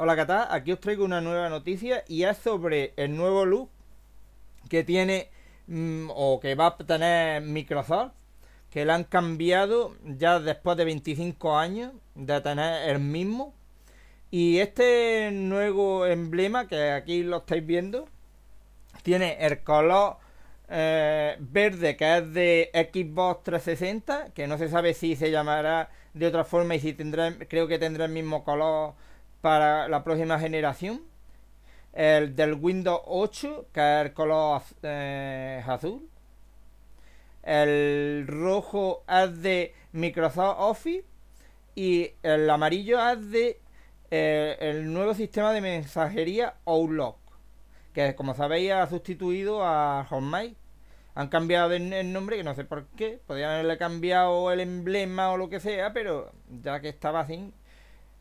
Hola tal aquí os traigo una nueva noticia y es sobre el nuevo look que tiene mm, o que va a tener Microsoft, que le han cambiado ya después de 25 años de tener el mismo. Y este nuevo emblema que aquí lo estáis viendo, tiene el color eh, verde que es de Xbox 360, que no se sabe si se llamará de otra forma y si tendrá, creo que tendrá el mismo color para la próxima generación. El del Windows 8, que es el color eh, azul. El rojo es de Microsoft Office. Y el amarillo es de eh, el nuevo sistema de mensajería Outlook. Que como sabéis ha sustituido a Hotmail. Han cambiado el nombre, que no sé por qué. Podrían haberle cambiado el emblema o lo que sea, pero ya que estaba así,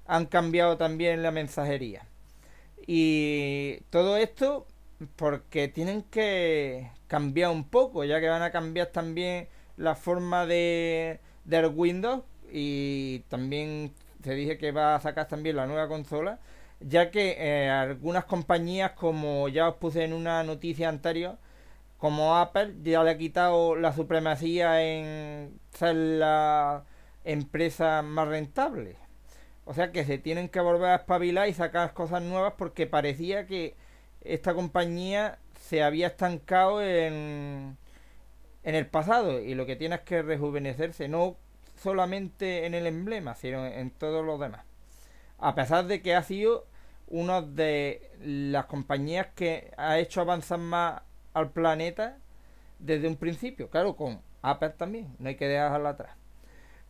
han cambiado también la mensajería. Y todo esto porque tienen que cambiar un poco, ya que van a cambiar también la forma de del Windows y también se dije que va a sacar también la nueva consola, ya que eh, algunas compañías como ya os puse en una noticia anterior, como Apple ya le ha quitado la supremacía en ser la empresa más rentable o sea que se tienen que volver a espabilar y sacar cosas nuevas porque parecía que esta compañía se había estancado en, en el pasado y lo que tiene es que rejuvenecerse, no solamente en el emblema, sino en todos los demás. A pesar de que ha sido una de las compañías que ha hecho avanzar más al planeta desde un principio, claro, con Apple también, no hay que dejarla atrás.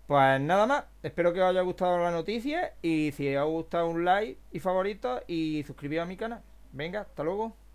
Pues nada más, espero que os haya gustado la noticia y si os ha gustado un like y favorito y suscribiros a mi canal. Venga, hasta luego.